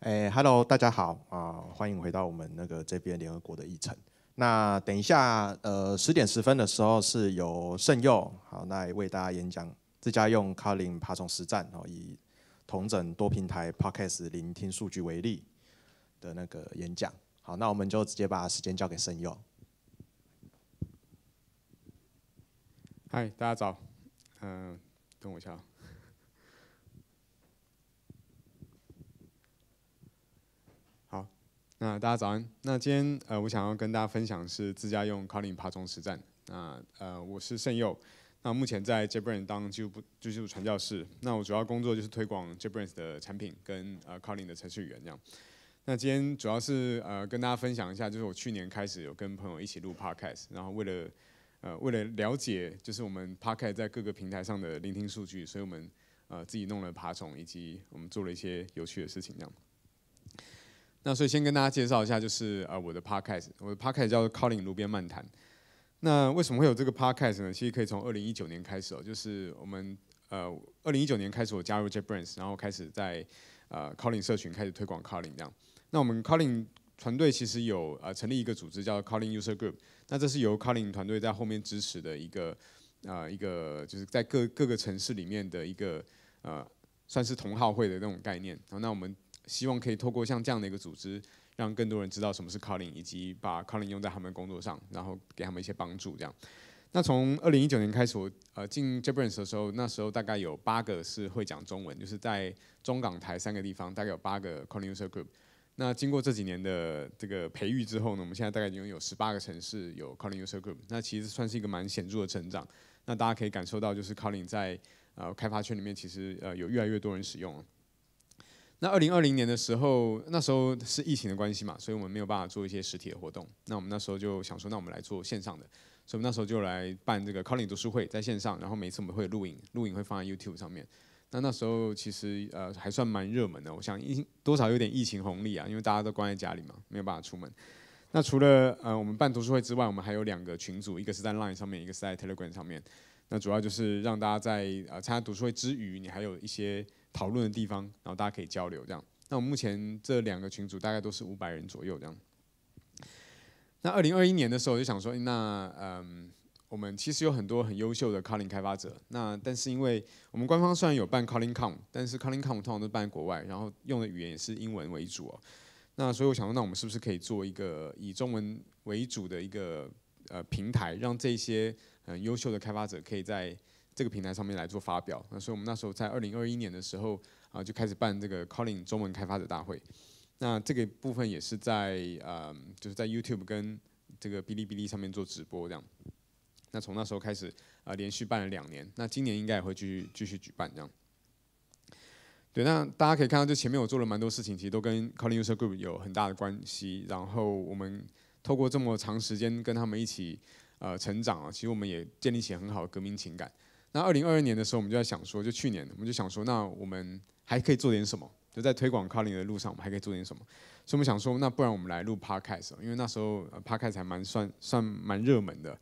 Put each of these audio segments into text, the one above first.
哎，Hello，大家好啊，欢迎回到我们那个这边联合国的议程。那等一下，呃，十点十分的时候是由盛佑好来为大家演讲自家用卡林爬虫实战哦，以同整多平台 Podcast 聆听数据为例的那个演讲。好，那我们就直接把时间交给盛佑。嗨，大家早。嗯，等我一下啊。那大家早安。那今天呃，我想要跟大家分享是自家用 c a l l i n g 爬虫实战。那呃，我是盛佑。那目前在 Jabran 当技术部技术传教士。那我主要工作就是推广 Jabran 的产品跟呃 c a l l i n 的程序员这样。那今天主要是呃跟大家分享一下，就是我去年开始有跟朋友一起录 Podcast，然后为了呃为了了解就是我们 Podcast 在各个平台上的聆听数据，所以我们呃自己弄了爬虫，以及我们做了一些有趣的事情这样。那所以先跟大家介绍一下，就是呃我的 podcast，我的 podcast 叫 Colin 路边漫谈。那为什么会有这个 podcast 呢？其实可以从二零一九年开始哦，就是我们呃二零一九年开始我加入 JetBrains，然后开始在呃 Colin 社群开始推广 Colin 这样。那我们 Colin 团队其实有呃成立一个组织叫 Colin User Group，那这是由 Colin 团队在后面支持的一个啊一个就是在各各个城市里面的一个呃算是同好会的那种概念。那我们。希望可以透过像这样的一个组织，让更多人知道什么是 c o l l i n 以及把 c o l l i n 用在他们工作上，然后给他们一些帮助。这样。那从2019年开始，我呃进 j a p b r a n s 的时候，那时候大概有八个是会讲中文，就是在中港台三个地方，大概有八个 c o l l i n User Group。那经过这几年的这个培育之后呢，我们现在大概已经有十八个城市有 c o l l i n User Group。那其实算是一个蛮显著的成长。那大家可以感受到，就是 c o l l i n 在呃开发圈里面，其实呃有越来越多人使用。那二零二零年的时候，那时候是疫情的关系嘛，所以我们没有办法做一些实体的活动。那我们那时候就想说，那我们来做线上的，所以那时候就来办这个 Colling 读书会在线上，然后每次我们会录影，录影会放在 YouTube 上面。那那时候其实呃还算蛮热门的，我想疫多少有点疫情红利啊，因为大家都关在家里嘛，没有办法出门。那除了呃我们办读书会之外，我们还有两个群组，一个是在 Line 上面，一个是在 Telegram 上面。那主要就是让大家在呃参加读书会之余，你还有一些。讨论的地方，然后大家可以交流这样。那我目前这两个群组大概都是五百人左右这样。那二零二一年的时候，我就想说，那嗯，我们其实有很多很优秀的 Calling 开发者，那但是因为我们官方虽然有办 Calling c o m 但是 Calling c o m 通常都办国外，然后用的语言也是英文为主哦。那所以我想说，那我们是不是可以做一个以中文为主的一个呃平台，让这些很优秀的开发者可以在。这个平台上面来做发表，那所以我们那时候在二零二一年的时候啊，就开始办这个 Calling 中文开发者大会。那这个部分也是在呃，就是在 YouTube 跟这个哔哩哔哩上面做直播这样。那从那时候开始啊，连续办了两年。那今年应该也会续继续举办这样。对，那大家可以看到，就前面我做了蛮多事情，其实都跟 Calling User Group 有很大的关系。然后我们透过这么长时间跟他们一起呃成长啊，其实我们也建立起很好的革命情感。那二零二二年的时候，我们就在想说，就去年，我们就想说，那我们还可以做点什么？就在推广 Calling 的路上，我们还可以做点什么？所以，我们想说，那不然我们来录 Podcast，因为那时候 Podcast 还蛮算算蛮热门的。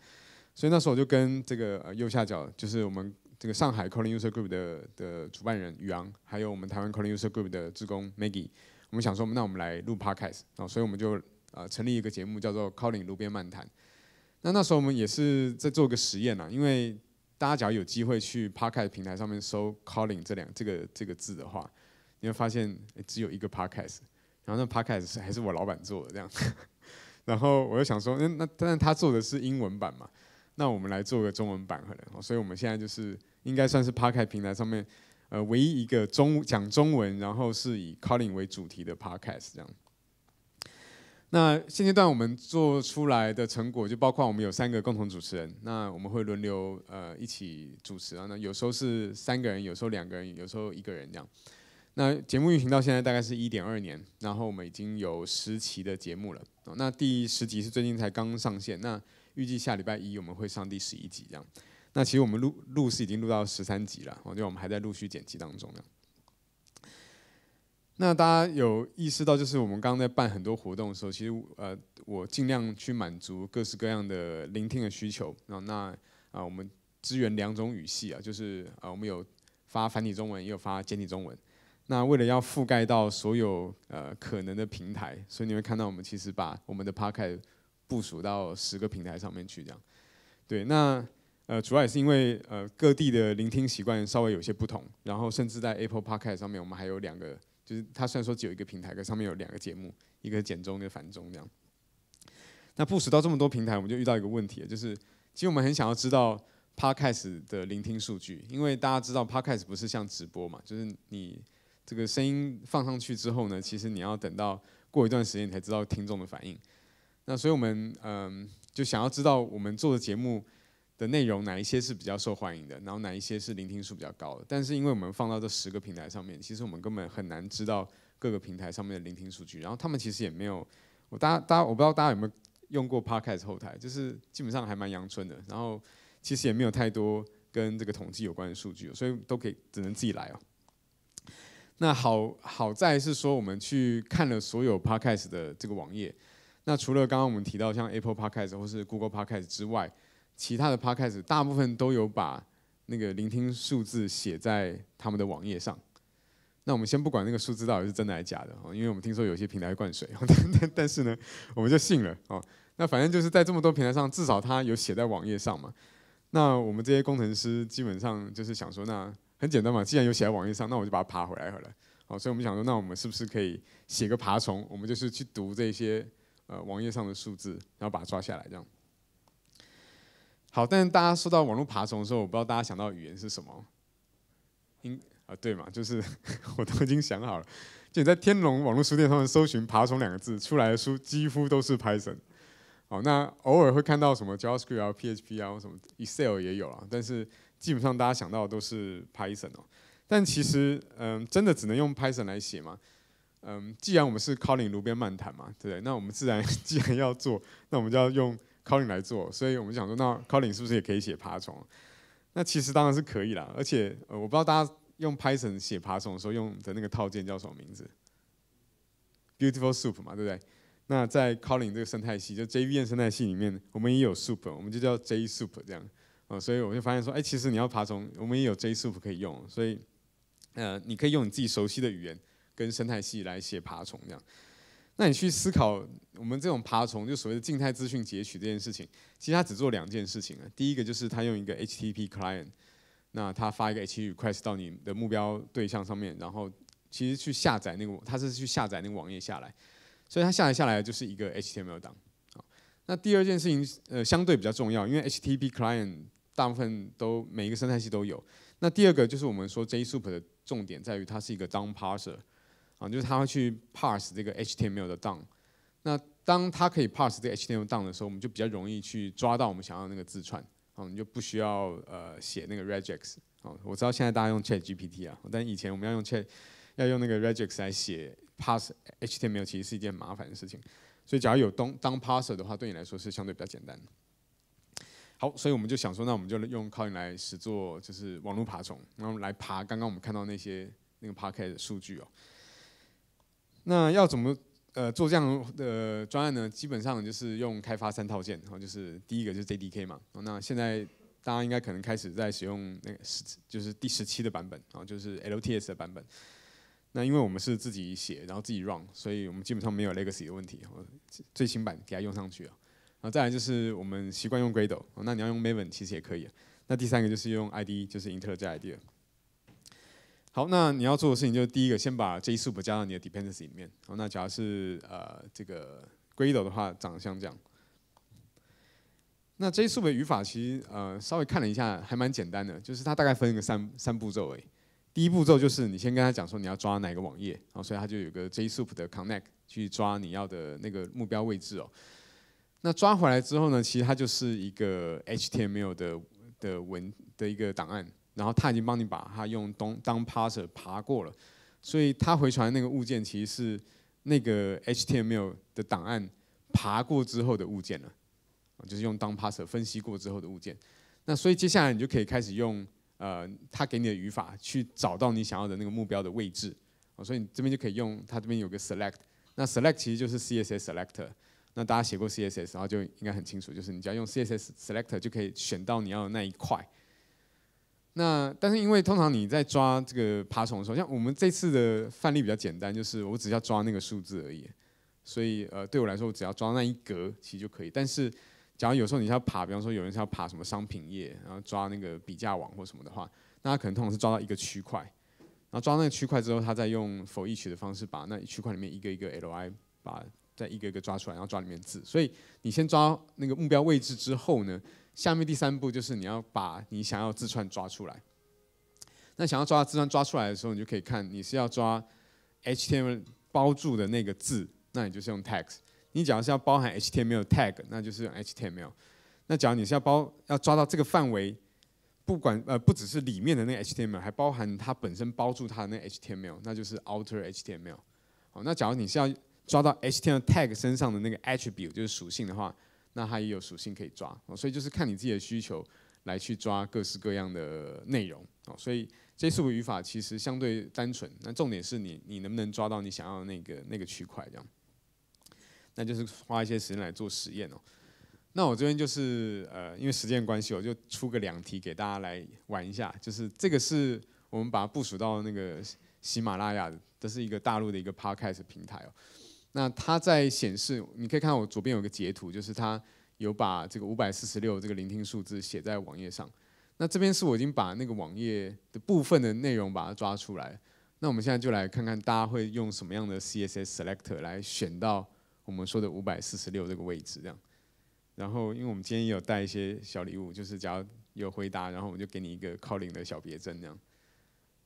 所以那时候我就跟这个右下角，就是我们这个上海 Calling User Group 的的主办人宇昂，还有我们台湾 Calling User Group 的职工 Maggie，我们想说，那我们来录 Podcast。然后，所以我们就呃成立一个节目，叫做 Calling 路边漫谈。那那时候我们也是在做个实验呐，因为。大家只要有机会去 Podcast 平台上面搜 Calling 这两这个这个字的话，你会发现只有一个 Podcast，然后那 Podcast 还是我老板做的这样子，然后我就想说，那那但是他做的是英文版嘛，那我们来做个中文版可能，所以我们现在就是应该算是 Podcast 平台上面，呃唯一一个中讲中文然后是以 Calling 为主题的 Podcast 这样。那现阶段我们做出来的成果就包括我们有三个共同主持人，那我们会轮流呃一起主持啊，那有时候是三个人，有时候两个人，有时候一个人这样。那节目运行到现在大概是一点二年，然后我们已经有十期的节目了，那第十集是最近才刚上线，那预计下礼拜一我们会上第十一集这样。那其实我们录录是已经录到十三集了，我觉得我们还在陆续剪辑当中呢。那大家有意识到，就是我们刚刚在办很多活动的时候，其实呃，我尽量去满足各式各样的聆听的需求。然后那啊，我们支援两种语系啊，就是啊，我们有发繁体中文，也有发简体中文。那为了要覆盖到所有呃可能的平台，所以你会看到我们其实把我们的 p o c k e t 部署到十个平台上面去，这样。对，那呃，主要也是因为呃各地的聆听习惯稍微有些不同，然后甚至在 Apple p o c k e t 上面，我们还有两个。就是它虽然说只有一个平台，可上面有两个节目，一个简中，一个繁中这样。那部署到这么多平台，我们就遇到一个问题，就是其实我们很想要知道 Podcast 的聆听数据，因为大家知道 Podcast 不是像直播嘛，就是你这个声音放上去之后呢，其实你要等到过一段时间你才知道听众的反应。那所以我们嗯，就想要知道我们做的节目。的内容哪一些是比较受欢迎的，然后哪一些是聆听数比较高的？但是因为我们放到这十个平台上面，其实我们根本很难知道各个平台上面的聆听数据。然后他们其实也没有，我大家大家我不知道大家有没有用过 Podcast 后台，就是基本上还蛮阳春的。然后其实也没有太多跟这个统计有关的数据，所以都可以只能自己来哦。那好好在是说我们去看了所有 Podcast 的这个网页。那除了刚刚我们提到像 Apple Podcast 或是 Google Podcast 之外，其他的 podcast 大部分都有把那个聆听数字写在他们的网页上，那我们先不管那个数字到底是真的还是假的哦，因为我们听说有些平台灌水，但但是呢，我们就信了哦。那反正就是在这么多平台上，至少它有写在网页上嘛。那我们这些工程师基本上就是想说，那很简单嘛，既然有写在网页上，那我就把它爬回来好了。好，所以我们想说，那我们是不是可以写个爬虫，我们就是去读这些呃网页上的数字，然后把它抓下来这样。好，但是大家说到网络爬虫的时候，我不知道大家想到语言是什么。英啊，对嘛，就是 我都已经想好了，就你在天龙网络书店上面搜寻“爬虫”两个字出来的书，几乎都是 Python。哦，那偶尔会看到什么 JavaScript 啊、PHP 啊、什么 Excel 也有啊，但是基本上大家想到的都是 Python 哦。但其实，嗯，真的只能用 Python 来写吗？嗯，既然我们是 Callin g 路边漫谈嘛，对不对？那我们自然 既然要做，那我们就要用。Calling 来做，所以我们想说，那 Calling 是不是也可以写爬虫？那其实当然是可以啦。而且，呃，我不知道大家用 Python 写爬虫的时候用的那个套件叫什么名字？Beautiful Soup 嘛，对不对？那在 Calling 这个生态系，就 JVM 生态系里面，我们也有 Soup，我们就叫 J Soup 这样。啊，所以我就发现说，哎，其实你要爬虫，我们也有 J Soup 可以用。所以，呃，你可以用你自己熟悉的语言跟生态系来写爬虫这样。那你去思考我们这种爬虫，就所谓的静态资讯截取这件事情，其实它只做两件事情啊。第一个就是它用一个 HTTP client，那它发一个 HTTP request 到你的目标对象上面，然后其实去下载那个，它是去下载那个网页下来，所以它下载下来就是一个 HTML 档。那第二件事情，呃，相对比较重要，因为 HTTP client 大部分都每一个生态系都有。那第二个就是我们说 JSP u 的重点在于它是一个 d o w n parser。啊，就是他会去 parse 这个 HTML 的 d o 那当他可以 parse 这 HTML d o 的时候，我们就比较容易去抓到我们想要那个字串。啊，我们就不需要呃写那个 regex。啊，我知道现在大家用 Chat GPT 啊，但以前我们要用 Chat 要用那个 regex 来写 parse HTML，其实是一件麻烦的事情。所以，假如有当当 parser 的话，对你来说是相对比较简单。好，所以我们就想说，那我们就用 c o t h n 来做，就是网络爬虫，然后来爬刚刚我们看到那些那个 p a r k e t 数据哦。那要怎么呃做这样的专案呢？基本上就是用开发三套件，然后就是第一个就是 JDK 嘛。那现在大家应该可能开始在使用那个十，就是第十期的版本，然后就是 LTS 的版本。那因为我们是自己写，然后自己 run，所以我们基本上没有 legacy 的问题。最新版给它用上去了。然后再来就是我们习惯用 Gradle，那你要用 Maven 其实也可以。那第三个就是用 i d 就是 i n t e l l IDEA。好，那你要做的事情就是第一个，先把 JSP 加到你的 dependency 里面。好，那假如是呃这个 Gradle 的话，长得像这样。那 JSP 的语法其实呃稍微看了一下，还蛮简单的，就是它大概分一个三三步骤诶。第一步骤就是你先跟他讲说你要抓哪个网页，然后所以它就有个 JSP 的 connect 去抓你要的那个目标位置哦。那抓回来之后呢，其实它就是一个 HTML 的的文的一个档案。然后他已经帮你把它用当当 p a s e r 爬过了，所以他回传那个物件其实是那个 HTML 的档案爬过之后的物件了，就是用当 p a s e r 分析过之后的物件。那所以接下来你就可以开始用呃他给你的语法去找到你想要的那个目标的位置。哦，所以你这边就可以用它这边有个 select，那 select 其实就是 CSS selector。那大家写过 CSS 然后就应该很清楚，就是你只要用 CSS selector 就可以选到你要的那一块。那但是因为通常你在抓这个爬虫的时候，像我们这次的范例比较简单，就是我只要抓那个数字而已，所以呃对我来说我只要抓那一格其实就可以。但是假如有时候你要爬，比方说有人是要爬什么商品页，然后抓那个比价网或什么的话，那他可能通常是抓到一个区块，然后抓那个区块之后，他再用 for each 的方式把那区块里面一个一个 li 把。再一个一个抓出来，然后抓里面字。所以你先抓那个目标位置之后呢，下面第三步就是你要把你想要字串抓出来。那想要抓字串抓出来的时候，你就可以看你是要抓 HTML 包住的那个字，那你就是用 text。你假如是要包含 HTML tag，那就是用 HTML。那假如你是要包要抓到这个范围，不管呃不只是里面的那 HTML，还包含它本身包住它的那 HTML，那就是 outer HTML。好，那假如你是要抓到 HTML tag 身上的那个 attribute，就是属性的话，那它也有属性可以抓所以就是看你自己的需求来去抓各式各样的内容所以这四个语法其实相对单纯，那重点是你你能不能抓到你想要的那个那个区块这样。那就是花一些时间来做实验哦。那我这边就是呃，因为时间关系，我就出个两题给大家来玩一下。就是这个是我们把它部署到那个喜马拉雅这是一个大陆的一个 podcast 平台哦。那它在显示，你可以看我左边有个截图，就是它有把这个五百四十六这个聆听数字写在网页上。那这边是我已经把那个网页的部分的内容把它抓出来。那我们现在就来看看大家会用什么样的 CSS selector 来选到我们说的五百四十六这个位置这样。然后，因为我们今天有带一些小礼物，就是假如有回答，然后我就给你一个靠领的小别针这样。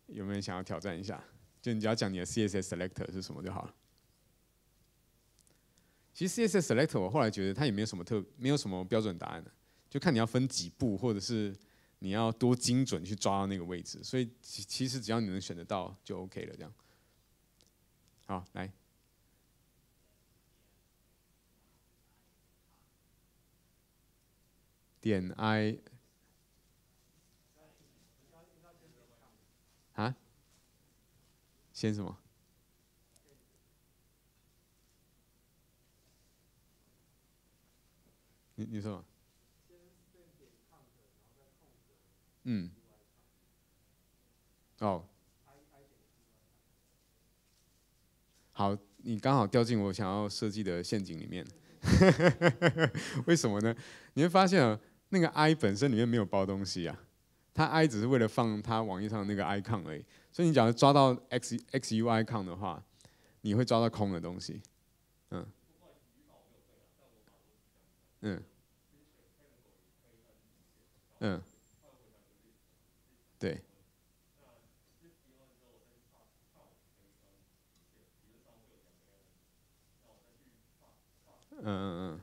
有没有人想要挑战一下？就你只要讲你的 CSS selector 是什么就好了。其实 CSS selector 我后来觉得它也没有什么特，没有什么标准答案的，就看你要分几步，或者是你要多精准去抓到那个位置。所以其其实只要你能选得到就 OK 了，这样。好，来，点 i 啊，先什么？你说？嗯。哦。好，你刚好掉进我想要设计的陷阱里面。为什么呢？你会发现啊，那个 i 本身里面没有包东西啊，它 i 只是为了放它网页上的那个 icon 而已。所以你假如抓到 x xui icon 的话，你会抓到空的东西。嗯。嗯，嗯，对，嗯嗯嗯，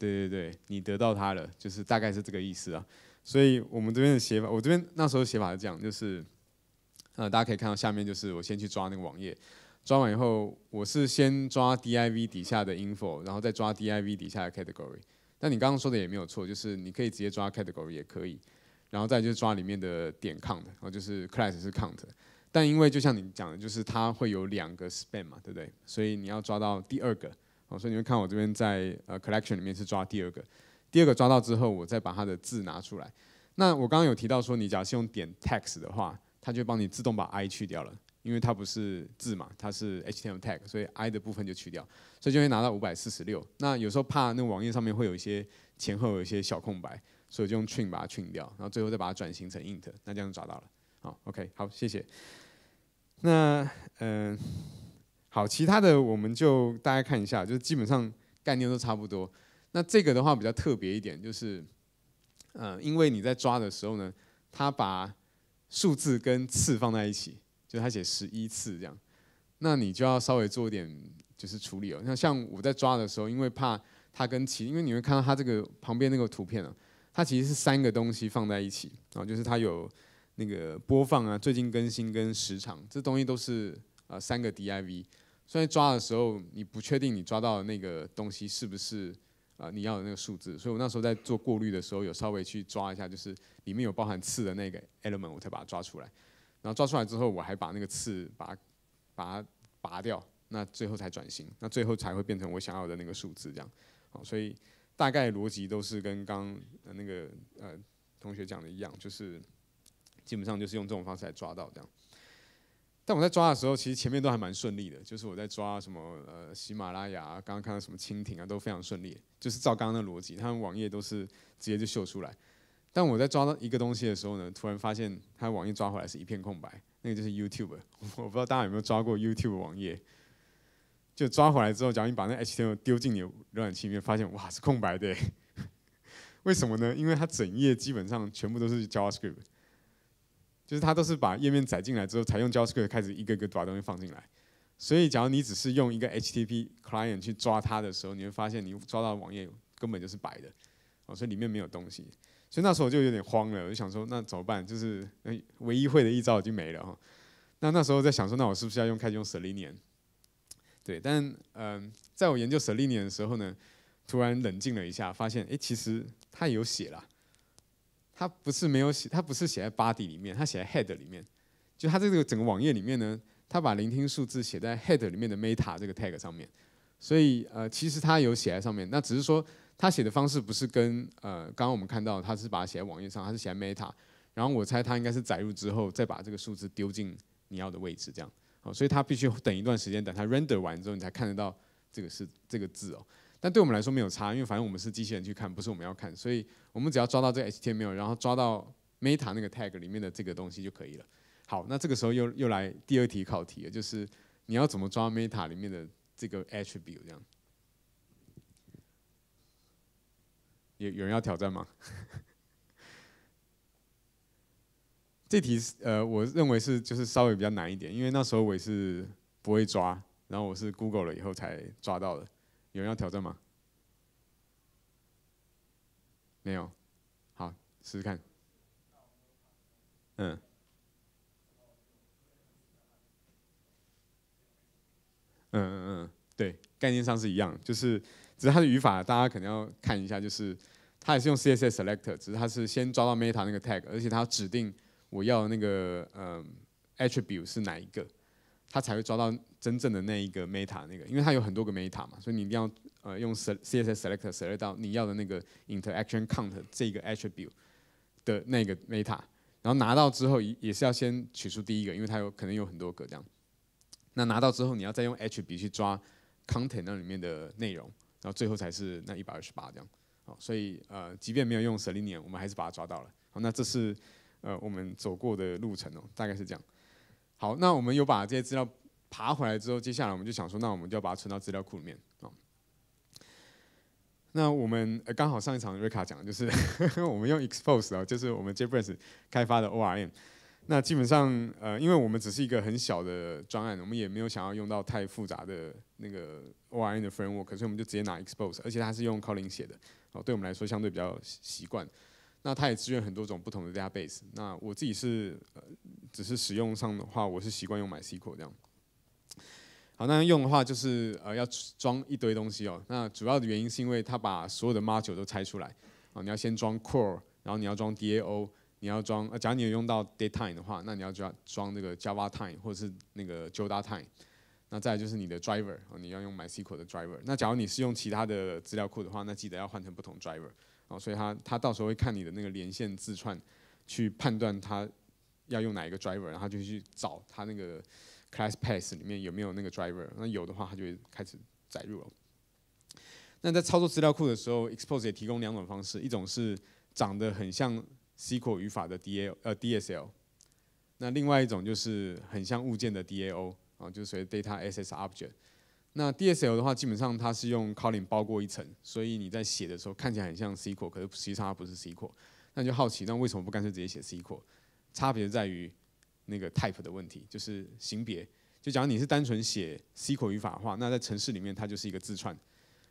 对对对，你得到它了，就是大概是这个意思啊。所以我们这边的写法，我这边那时候写法是这样，就是，呃，大家可以看到下面就是我先去抓那个网页。抓完以后，我是先抓 div 底下的 info，然后再抓 div 底下的 category。但你刚刚说的也没有错，就是你可以直接抓 category 也可以，然后再就抓里面的点 count，然后就是 class 是 count。但因为就像你讲的，就是它会有两个 span 嘛，对不对？所以你要抓到第二个，哦，所以你会看我这边在呃 collection 里面是抓第二个，第二个抓到之后，我再把它的字拿出来。那我刚刚有提到说，你假如是用点 text 的话，它就帮你自动把 i 去掉了。因为它不是字嘛，它是 HTML tag，所以 i 的部分就去掉，所以就会拿到五百四十六。那有时候怕那网页上面会有一些前后有一些小空白，所以就用 trim 把它 trim 掉，然后最后再把它转型成 int，那这样抓到了。好，OK，好，谢谢。那嗯，好，其他的我们就大家看一下，就基本上概念都差不多。那这个的话比较特别一点，就是嗯，因为你在抓的时候呢，它把数字跟次放在一起。就他写十一次这样，那你就要稍微做一点就是处理哦。那像我在抓的时候，因为怕它跟其，因为你会看到它这个旁边那个图片啊，它其实是三个东西放在一起啊，就是它有那个播放啊、最近更新跟时长这东西都是啊三个 D I V。所以抓的时候你不确定你抓到的那个东西是不是啊你要的那个数字，所以我那时候在做过滤的时候有稍微去抓一下，就是里面有包含次的那个 element 我才把它抓出来。然后抓出来之后，我还把那个刺把它把它拔掉，那最后才转型，那最后才会变成我想要的那个数字这样。好，所以大概逻辑都是跟刚那个呃同学讲的一样，就是基本上就是用这种方式来抓到这样。但我在抓的时候，其实前面都还蛮顺利的，就是我在抓什么呃喜马拉雅，刚刚看到什么蜻蜓啊，都非常顺利，就是照刚刚的逻辑，他们网页都是直接就秀出来。但我在抓到一个东西的时候呢，突然发现它网页抓回来是一片空白。那个就是 YouTube，我不知道大家有没有抓过 YouTube 网页。就抓回来之后，假如你把那 HTML 丢进你的浏览器里面，发现哇是空白的。为什么呢？因为它整页基本上全部都是 JavaScript，就是它都是把页面载进来之后，才用 JavaScript 开始一个个把东西放进来。所以假如你只是用一个 HTTP client 去抓它的时候，你会发现你抓到网页根本就是白的，哦，所以里面没有东西。所以那时候我就有点慌了，我就想说那怎么办？就是唯一会的一招已经没了哈。那那时候在想说，那我是不是要用开始用 Selenium？对，但嗯，在我研究 Selenium 的时候呢，突然冷静了一下，发现哎，其实他有写了。他不是没有写，他不是写在 body 里面，他写在 head 里面。就他这个整个网页里面呢，他把聆听数字写在 head 里面的 meta 这个 tag 上面。所以呃，其实他有写在上面，那只是说。他写的方式不是跟呃，刚刚我们看到他是把它写在网页上，他是写 meta，然后我猜他应该是载入之后再把这个数字丢进你要的位置这样，好，所以他必须等一段时间，等他 render 完之后你才看得到这个是这个字哦。但对我们来说没有差，因为反正我们是机器人去看，不是我们要看，所以我们只要抓到这个 HTML，然后抓到 meta 那个 tag 里面的这个东西就可以了。好，那这个时候又又来第二题考题了，就是你要怎么抓 meta 里面的这个 attribute 这样。有有人要挑战吗？这题是呃，我认为是就是稍微比较难一点，因为那时候我也是不会抓，然后我是 Google 了以后才抓到的。有人要挑战吗？没有，好，试试看。嗯，嗯嗯嗯，对，概念上是一样，就是只是它的语法，大家肯定要看一下，就是。它也是用 CSS selector，只是它是先抓到 meta 那个 tag，而且它指定我要那个嗯 attribute 是哪一个，它才会抓到真正的那一个 meta 那个，因为它有很多个 meta 嘛，所以你一定要呃用 CSS selector select 到你要的那个 interaction count 这个 attribute 的那个 meta，然后拿到之后也是要先取出第一个，因为它有可能有很多个这样。那拿到之后，你要再用 HB 去抓 content 那里面的内容，然后最后才是那一百二十八这样。哦，所以呃，即便没有用神灵眼，我们还是把它抓到了。好，那这是呃我们走过的路程哦，大概是这样。好，那我们有把这些资料爬回来之后，接下来我们就想说，那我们就要把它存到资料库里面啊。那我们刚好上一场瑞卡讲就是，我们用 Expose 啊，就是我们 JBrains 开发的 ORM。那基本上呃，因为我们只是一个很小的专案，我们也没有想要用到太复杂的那个 ORM 的 framework，所以我们就直接拿 Expose，而且它是用 c a l l i n g 写的。哦，对我们来说相对比较习惯。那它也支援很多种不同的 database。那我自己是，只是使用上的话，我是习惯用 MySQL 这样。好，那用的话就是，呃，要装一堆东西哦。那主要的原因是因为它把所有的 module 都拆出来。哦，你要先装 core，然后你要装 DAO，你要装，呃，假如你有用到 datetime 的话，那你要装装那个 Java time 或者是那个 j o d a time。那再来就是你的 driver，你要用 MySQL 的 driver。那假如你是用其他的资料库的话，那记得要换成不同 driver。哦，所以他他到时候会看你的那个连线字串，去判断他要用哪一个 driver，然后就去找他那个 classpath 里面有没有那个 driver。那有的话，他就会开始载入了。那在操作资料库的时候，Expose 也提供两种方式，一种是长得很像 SQL 语法的 d a 呃 DSL，那另外一种就是很像物件的 DAO。啊，就是所谓 data S S object。那 D S L 的话，基本上它是用 Kotlin 包过一层，所以你在写的时候看起来很像 C q l 可是实际上它不是 C q l 那就好奇，那为什么不干脆直接写 C q l 差别在于那个 type 的问题，就是型别。就假如你是单纯写 C q l 语法的话，那在城市里面它就是一个字串。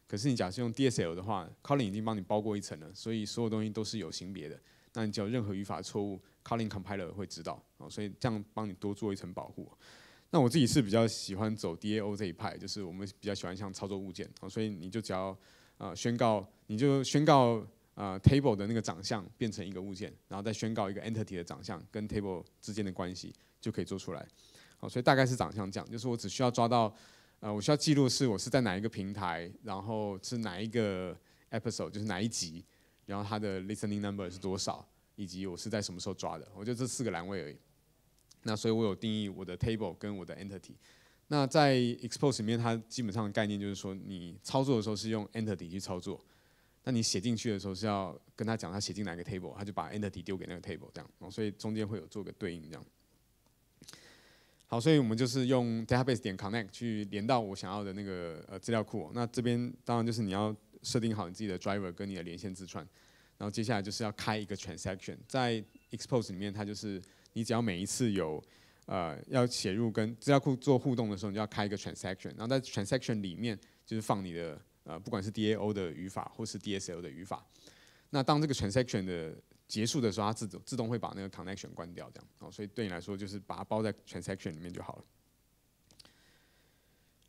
可是你假设用 D S L 的话，Kotlin 已经帮你包过一层了，所以所有东西都是有型别的。那你只要任何语法错误，Kotlin compiler 会知道啊，所以这样帮你多做一层保护。那我自己是比较喜欢走 DAO 这一派，就是我们比较喜欢像操作物件，所以你就只要啊宣告，你就宣告啊 table 的那个长相变成一个物件，然后再宣告一个 entity 的长相跟 table 之间的关系就可以做出来。好，所以大概是长相这样，就是我只需要抓到呃我需要记录是我是在哪一个平台，然后是哪一个 episode，就是哪一集，然后它的 listening number 是多少，以及我是在什么时候抓的，我就这四个栏位而已。那所以，我有定义我的 table 跟我的 entity。那在 expose 里面，它基本上的概念就是说，你操作的时候是用 entity 去操作。那你写进去的时候是要跟他讲，他写进哪个 table，他就把 entity 丢给那个 table，这样。哦，所以中间会有做个对应这样。好，所以我们就是用 database 点 connect 去连到我想要的那个呃资料库。那这边当然就是你要设定好你自己的 driver 跟你的连线字串。然后接下来就是要开一个 transaction，在 expose 里面，它就是。你只要每一次有，呃，要写入跟资料库做互动的时候，你就要开一个 transaction，然后在 transaction 里面就是放你的呃，不管是 DAO 的语法或是 DSL 的语法。那当这个 transaction 的结束的时候，它自动自动会把那个 connection 关掉，这样。哦，所以对你来说就是把它包在 transaction 里面就好了。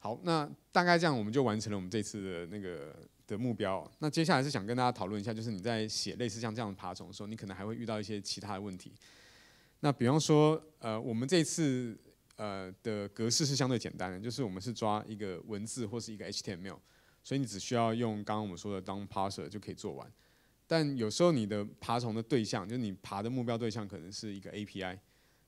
好，那大概这样我们就完成了我们这次的那个的目标。那接下来是想跟大家讨论一下，就是你在写类似像这样的爬虫的时候，你可能还会遇到一些其他的问题。那比方说，呃，我们这次呃的格式是相对简单的，就是我们是抓一个文字或是一个 HTML，所以你只需要用刚刚我们说的 DOM Parser 就可以做完。但有时候你的爬虫的对象，就是你爬的目标对象，可能是一个 API，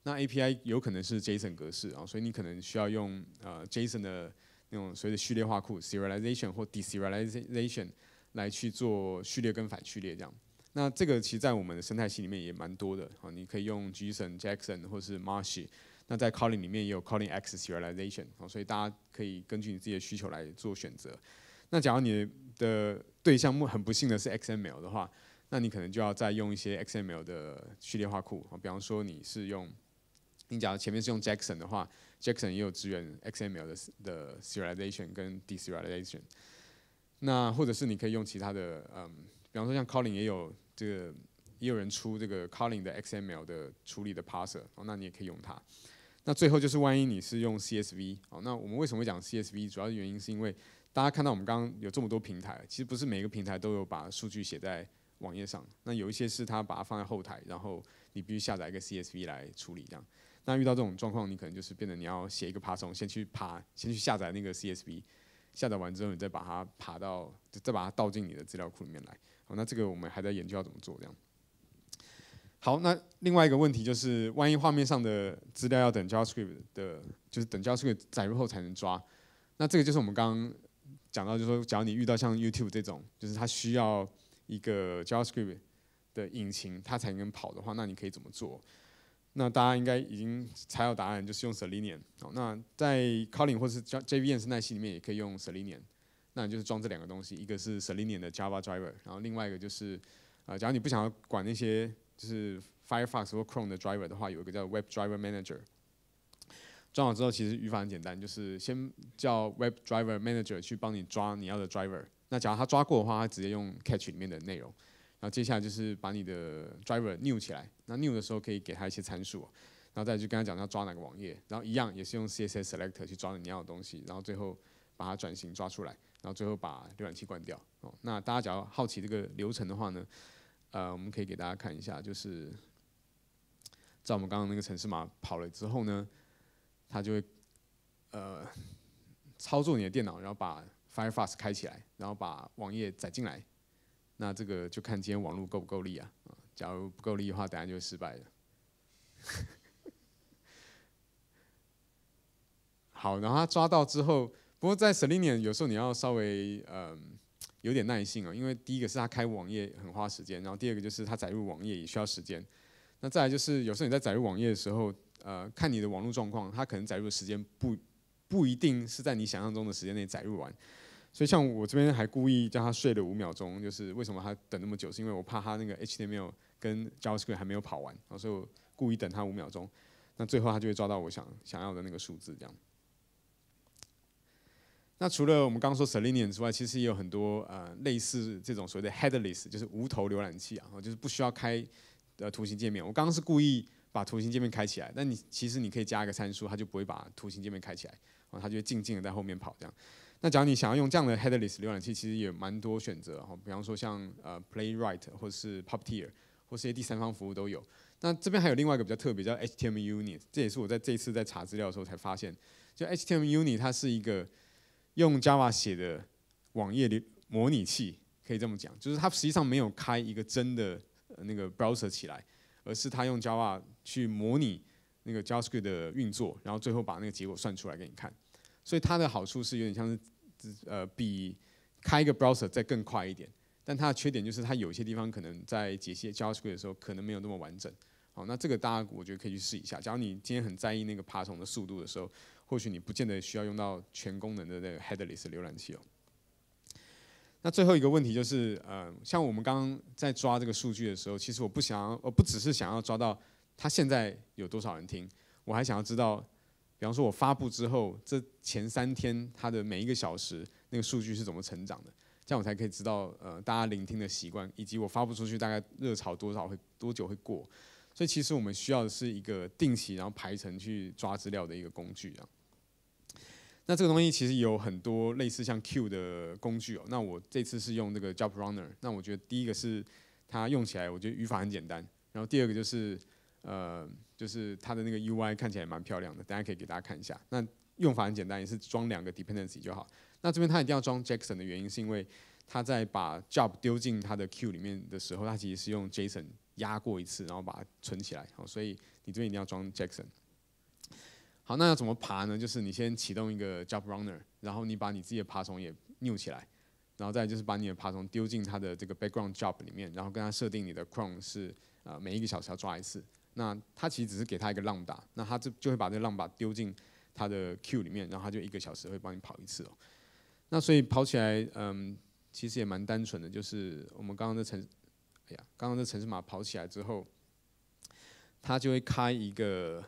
那 API 有可能是 JSON 格式，啊、所以你可能需要用呃 JSON 的那种所谓的序列化库 （Serialization） 或 Deserialization 来去做序列跟反序列这样。那这个其实，在我们的生态系里面也蛮多的啊，你可以用 JSON、Jackson 或是 Marsh。那在 c a l l i n g 里面也有 c a l l i n g x Serialization，啊，所以大家可以根据你自己的需求来做选择。那假如你的对象目很不幸的是 XML 的话，那你可能就要再用一些 XML 的序列化库啊，比方说你是用，你假如前面是用 Jackson 的话，Jackson 也有支援 XML 的的 Serialization 跟 Deserialization。那或者是你可以用其他的，嗯，比方说像 c o l l i n 也有这个也有人出这个 calling 的 XML 的处理的 parser，哦，那你也可以用它。那最后就是，万一你是用 CSV，哦，那我们为什么会讲 CSV？主要的原因是因为大家看到我们刚刚有这么多平台，其实不是每个平台都有把数据写在网页上。那有一些是它把它放在后台，然后你必须下载一个 CSV 来处理这样。那遇到这种状况，你可能就是变得你要写一个爬虫，先去爬，先去下载那个 CSV，下载完之后你再把它爬到，再把它倒进你的资料库里面来。好，那这个我们还在研究要怎么做这样。好，那另外一个问题就是，万一画面上的资料要等 JavaScript 的，就是等 JavaScript 载入后才能抓，那这个就是我们刚刚讲到，就是说，假如你遇到像 YouTube 这种，就是它需要一个 JavaScript 的引擎，它才能跑的话，那你可以怎么做？那大家应该已经猜到答案，就是用 Selenium。那在 c o l i n 或是 Jenkins 里面也可以用 Selenium。那你就是装这两个东西，一个是 Selenium 的 Java Driver，然后另外一个就是，啊，假如你不想要管那些就是 Firefox 或 Chrome 的 Driver 的话，有一个叫 Web Driver Manager。装好之后，其实语法很简单，就是先叫 Web Driver Manager 去帮你抓你要的 Driver。那假如他抓过的话，他直接用 Catch 里面的内容。然后接下来就是把你的 Driver New 起来。那 New 的时候可以给他一些参数，然后再去跟他讲要抓哪个网页。然后一样也是用 CSS Selector 去抓你要的东西，然后最后把它转型抓出来。然后最后把浏览器关掉。哦，那大家假如好奇这个流程的话呢，呃，我们可以给大家看一下，就是在我们刚刚那个城市码跑了之后呢，他就会呃操作你的电脑，然后把 Firefox 开起来，然后把网页载进来。那这个就看今天网络够不够力啊？假如不够力的话，等下就会失败的。好，然后他抓到之后。不过在 Selenium 有时候你要稍微嗯有点耐性啊，因为第一个是他开网页很花时间，然后第二个就是他载入网页也需要时间。那再来就是有时候你在载入网页的时候，呃，看你的网络状况，它可能载入的时间不不一定是在你想象中的时间内载入完。所以像我这边还故意叫他睡了五秒钟，就是为什么他等那么久，是因为我怕他那个 HTML 跟 JavaScript 还没有跑完，然后所以我故意等他五秒钟。那最后他就会抓到我想想要的那个数字这样。那除了我们刚刚说 Selenium 之外，其实也有很多呃类似这种所谓的 Headless，就是无头浏览器啊，就是不需要开呃图形界面。我刚刚是故意把图形界面开起来，但你其实你可以加一个参数，它就不会把图形界面开起来，然后它就会静静的在后面跑这样。那假如你想要用这样的 Headless 浏览器，其实也蛮多选择哦，比方说像呃 Playwright 或是 Puppeteer 或些第三方服务都有。那这边还有另外一个比较特别叫 HTML Uni，这也是我在这一次在查资料的时候才发现。就 HTML Uni 它是一个用 Java 写的网页流模拟器，可以这么讲，就是它实际上没有开一个真的那个 browser 起来，而是它用 Java 去模拟那个 JavaScript 的运作，然后最后把那个结果算出来给你看。所以它的好处是有点像是呃比开一个 browser 再更快一点，但它的缺点就是它有些地方可能在解析 JavaScript 的时候可能没有那么完整。好，那这个大家我觉得可以去试一下，假如你今天很在意那个爬虫的速度的时候。或许你不见得需要用到全功能的那个 headless 浏览器哦。那最后一个问题就是，呃，像我们刚刚在抓这个数据的时候，其实我不想要，我不只是想要抓到他现在有多少人听，我还想要知道，比方说我发布之后这前三天他的每一个小时那个数据是怎么成长的，这样我才可以知道呃大家聆听的习惯，以及我发布出去大概热潮多少会多久会过。所以其实我们需要的是一个定期然后排程去抓资料的一个工具啊。那这个东西其实有很多类似像 q 的工具哦。那我这次是用这个 Job Runner。那我觉得第一个是它用起来我觉得语法很简单。然后第二个就是呃就是它的那个 UI 看起来蛮漂亮的，大家可以给大家看一下。那用法很简单，也是装两个 Dependency 就好。那这边它一定要装 JSON a c k 的原因是因为它在把 Job 丢进它的 q 里面的时候，它其实是用 JSON。压过一次，然后把它存起来。好，所以你这边一定要装 Jackson。好，那要怎么爬呢？就是你先启动一个 Job Runner，然后你把你自己的爬虫也 New 起来，然后再就是把你的爬虫丢进它的这个 Background Job 里面，然后跟它设定你的 cron 是呃每一个小时要抓一次。那它其实只是给它一个浪打，那它就就会把这浪把丢进它的 q 里面，然后它就一个小时会帮你跑一次哦。那所以跑起来，嗯，其实也蛮单纯的就是我们刚刚的陈。刚刚这城市码跑起来之后，它就会开一个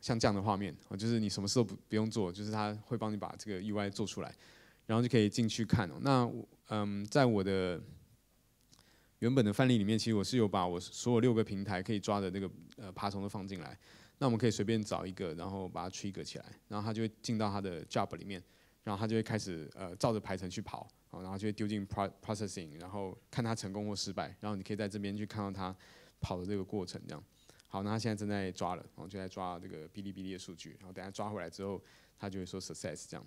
像这样的画面，就是你什么事都不不用做，就是它会帮你把这个 UI 做出来，然后就可以进去看。那嗯，在我的原本的范例里面，其实我是有把我所有六个平台可以抓的那个呃爬虫都放进来。那我们可以随便找一个，然后把它 trigger 起来，然后它就会进到它的 job 里面。然后他就会开始呃，照着排程去跑，然后就会丢进 pro c e s s i n g 然后看他成功或失败。然后你可以在这边去看到他跑的这个过程这样。好，那他现在正在抓了，然后就在抓这个哔哩哔哩的数据。然后等下抓回来之后，他就会说 success 这样。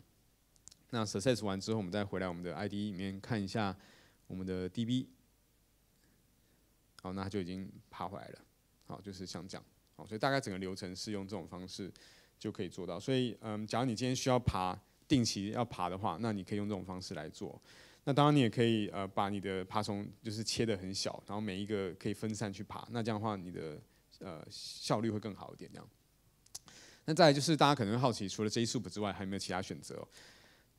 那 success 完之后，我们再回来我们的 ID 里面看一下我们的 DB。好，那他就已经爬回来了。好，就是像这样。好，所以大概整个流程是用这种方式就可以做到。所以嗯，假如你今天需要爬。定期要爬的话，那你可以用这种方式来做。那当然，你也可以呃，把你的爬虫就是切的很小，然后每一个可以分散去爬。那这样的话，你的呃效率会更好一点。这样。那再来就是大家可能会好奇，除了 JSP 之外，还有没有其他选择？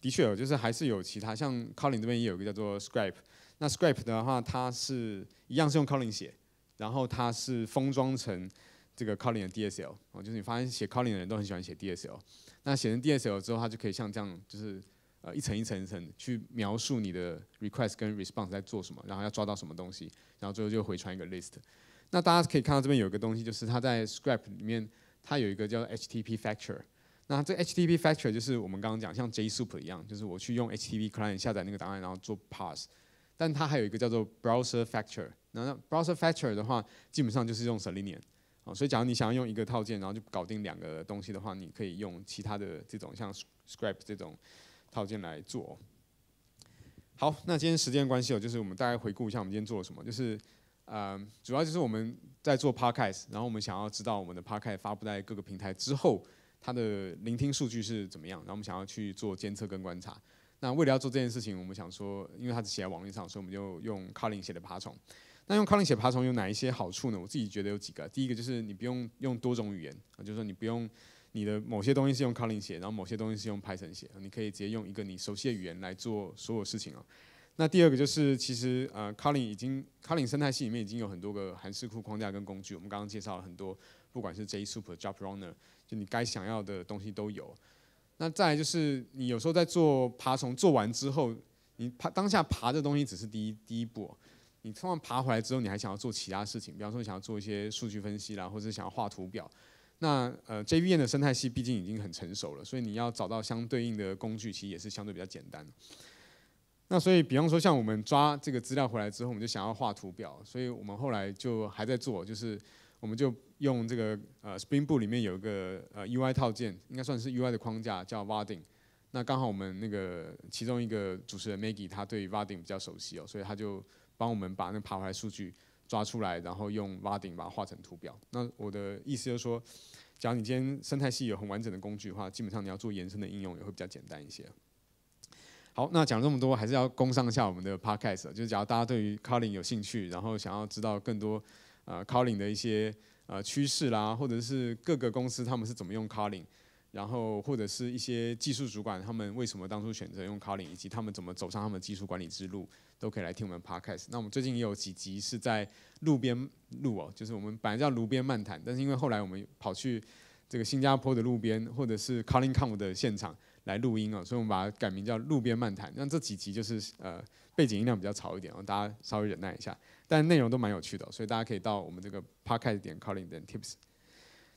的确有，就是还是有其他，像 c o l i n 这边也有一个叫做 Scrape。那 Scrape 的话，它是一样是用 c o l i n 写，然后它是封装成这个 c o l i n 的 DSL。哦，就是你发现写 c o l i n 的人都很喜欢写 DSL。那写成 DSL 之后，它就可以像这样，就是呃一层一层一层去描述你的 request 跟 response 在做什么，然后要抓到什么东西，然后最后就回传一个 list。那大家可以看到这边有一个东西，就是它在 s c r a p 里面，它有一个叫 HTTP f a c t o r 那这 HTTP f a c t o r 就是我们刚刚讲像 JSP u 一样，就是我去用 HTTP Client 下载那个档案，然后做 p a s s 但它还有一个叫做 Browser Factory。那 Browser f a c t o r 的话，基本上就是用 Selenium。哦，所以假如你想要用一个套件，然后就搞定两个东西的话，你可以用其他的这种像 Scrap 这种套件来做。好，那今天时间关系哦，就是我们大概回顾一下我们今天做了什么，就是呃，主要就是我们在做 Podcast，然后我们想要知道我们的 Podcast 发布在各个平台之后，它的聆听数据是怎么样，然后我们想要去做监测跟观察。那为了要做这件事情，我们想说，因为它只写在网络上，所以我们就用 Colin 写的爬虫。那用 c o l i n 写爬虫有哪一些好处呢？我自己觉得有几个。第一个就是你不用用多种语言啊，就是说你不用你的某些东西是用 c o l i n 写，然后某些东西是用 Python 写，你可以直接用一个你熟悉的语言来做所有事情啊。那第二个就是其实呃 c o l i n 已经 c o l i n 生态系里面已经有很多个韩式库框架跟工具，我们刚刚介绍了很多，不管是 J Super、j o b Runner，就你该想要的东西都有。那再就是你有时候在做爬虫做完之后，你爬当下爬的东西只是第一第一步。你通常爬回来之后，你还想要做其他事情，比方说想要做一些数据分析啦，或者想要画图表。那呃 j v m 的生态系毕竟已经很成熟了，所以你要找到相对应的工具，其实也是相对比较简单。那所以，比方说像我们抓这个资料回来之后，我们就想要画图表，所以我们后来就还在做，就是我们就用这个呃 Spring Boot 里面有一个呃 UI 套件，应该算是 UI 的框架，叫 Varding。那刚好我们那个其中一个主持人 Maggie，他对 Varding 比较熟悉哦，所以他就。帮我们把那爬回来数据抓出来，然后用挖丁把它画成图表。那我的意思就是说，假如你今天生态系有很完整的工具的话，基本上你要做延伸的应用也会比较简单一些。好，那讲了这么多，还是要攻上下我们的 podcast。就是假如大家对于 calling 有兴趣，然后想要知道更多呃 calling 的一些呃趋势啦，或者是各个公司他们是怎么用 calling，然后或者是一些技术主管他们为什么当初选择用 calling，以及他们怎么走上他们的技术管理之路。都可以来听我们 podcast。那我们最近也有几集是在路边录哦，就是我们本来叫“路边漫谈”，但是因为后来我们跑去这个新加坡的路边，或者是 Calling Camp 的现场来录音哦，所以我们把它改名叫“路边漫谈”。那这几集就是呃背景音量比较吵一点哦，大家稍微忍耐一下，但内容都蛮有趣的，所以大家可以到我们这个 podcast 点 Calling Tips。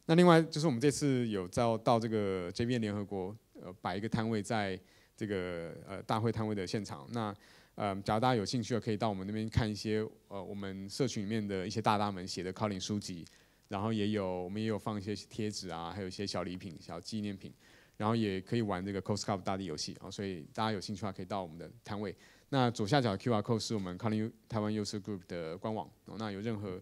那另外就是我们这次有到到这个 JBN 联合国呃摆一个摊位，在这个呃大会摊位的现场那。呃，假如大家有兴趣的可以到我们那边看一些呃，我们社群里面的一些大大们写的 calling 书籍，然后也有我们也有放一些贴纸啊，还有一些小礼品、小纪念品，然后也可以玩这个 Coast Cup 大地游戏。然后，所以大家有兴趣的话，可以到我们的摊位。那左下角的 QR Code 是我们 calling 台湾优势 Group 的官网。哦，那有任何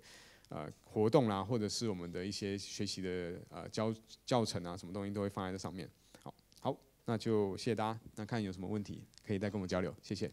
呃活动啦，或者是我们的一些学习的呃教教程啊，什么东西都会放在这上面。好，好，那就谢谢大家。那看有什么问题，可以再跟我们交流。谢谢。